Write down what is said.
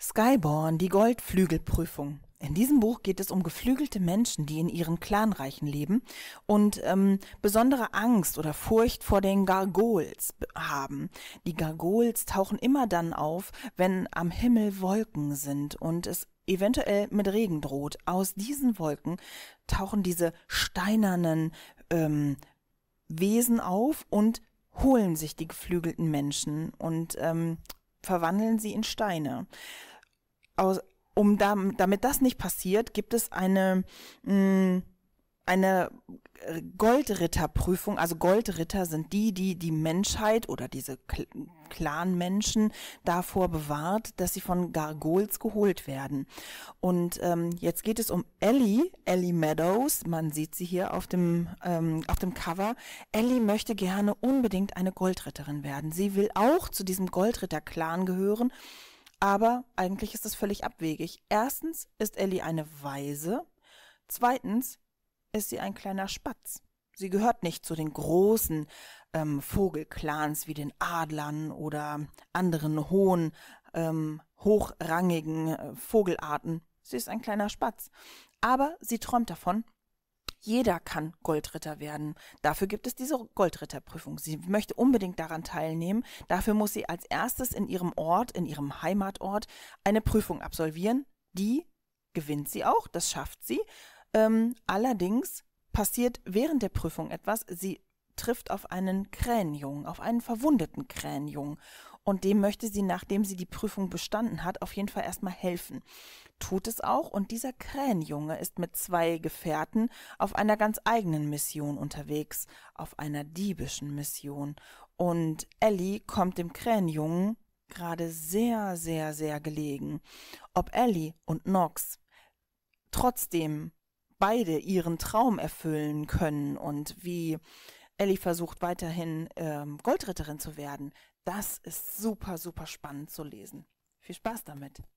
Skyborn, die Goldflügelprüfung. In diesem Buch geht es um geflügelte Menschen, die in ihren Clanreichen leben und ähm, besondere Angst oder Furcht vor den Gargols haben. Die Gargols tauchen immer dann auf, wenn am Himmel Wolken sind und es eventuell mit Regen droht. Aus diesen Wolken tauchen diese steinernen ähm, Wesen auf und holen sich die geflügelten Menschen und ähm, verwandeln sie in Steine. Aus, um da, damit das nicht passiert, gibt es eine mh, mm, eine äh, Goldritterprüfung, also Goldritter sind die, die die Menschheit oder diese Clan-Menschen davor bewahrt, dass sie von Gargoyles geholt werden. Und ähm, jetzt geht es um Ellie, Ellie Meadows, man sieht sie hier auf dem, ähm, auf dem Cover. Ellie möchte gerne unbedingt eine Goldritterin werden. Sie will auch zu diesem Goldritter-Clan gehören, aber eigentlich ist das völlig abwegig. Erstens ist Ellie eine Weise, zweitens ist sie ein kleiner Spatz. Sie gehört nicht zu den großen ähm, Vogelclans wie den Adlern oder anderen hohen, ähm, hochrangigen äh, Vogelarten. Sie ist ein kleiner Spatz. Aber sie träumt davon, jeder kann Goldritter werden. Dafür gibt es diese Goldritterprüfung. Sie möchte unbedingt daran teilnehmen. Dafür muss sie als erstes in ihrem Ort, in ihrem Heimatort, eine Prüfung absolvieren. Die gewinnt sie auch, das schafft sie. Ähm, allerdings passiert während der Prüfung etwas. Sie trifft auf einen Krähenjungen, auf einen verwundeten Krähenjungen. Und dem möchte sie, nachdem sie die Prüfung bestanden hat, auf jeden Fall erstmal helfen. Tut es auch und dieser Krähenjunge ist mit zwei Gefährten auf einer ganz eigenen Mission unterwegs, auf einer diebischen Mission. Und Ellie kommt dem Krähenjungen gerade sehr, sehr, sehr gelegen. Ob Ellie und Nox trotzdem beide ihren Traum erfüllen können und wie Ellie versucht weiterhin ähm, Goldritterin zu werden. Das ist super, super spannend zu lesen. Viel Spaß damit.